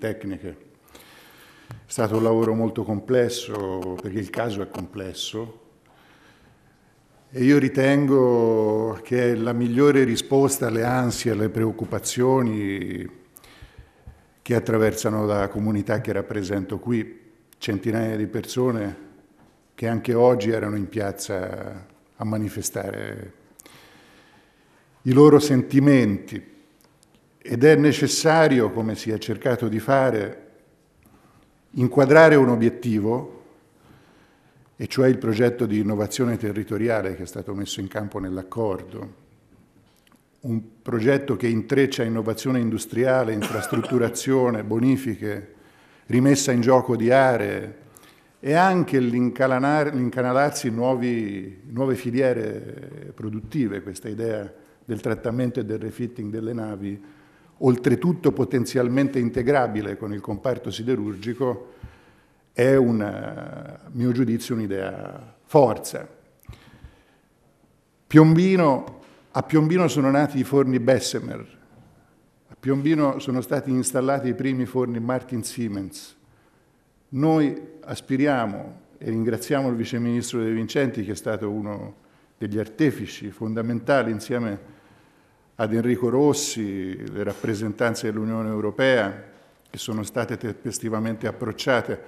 tecniche. È stato un lavoro molto complesso, perché il caso è complesso, e io ritengo che la migliore risposta alle ansie, alle preoccupazioni che attraversano la comunità che rappresento qui, centinaia di persone che anche oggi erano in piazza a manifestare i loro sentimenti ed è necessario, come si è cercato di fare, inquadrare un obiettivo, e cioè il progetto di innovazione territoriale che è stato messo in campo nell'accordo, un progetto che intreccia innovazione industriale, infrastrutturazione, bonifiche, rimessa in gioco di aree e anche l'incanalarsi in nuove filiere produttive, questa idea del trattamento e del refitting delle navi oltretutto potenzialmente integrabile con il comparto siderurgico, è una, a eh, mio giudizio un'idea forza. Piombino, a Piombino sono nati i forni Bessemer, a Piombino sono stati installati i primi forni Martin Siemens. Noi aspiriamo, e ringraziamo il Vice Ministro De Vincenti che è stato uno degli artefici fondamentali insieme a ad Enrico Rossi, le rappresentanze dell'Unione Europea che sono state tempestivamente approcciate.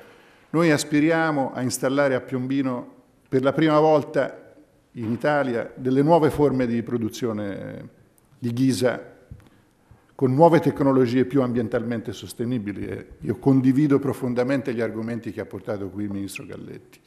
Noi aspiriamo a installare a Piombino per la prima volta in Italia delle nuove forme di produzione di ghisa con nuove tecnologie più ambientalmente sostenibili. Io condivido profondamente gli argomenti che ha portato qui il Ministro Galletti.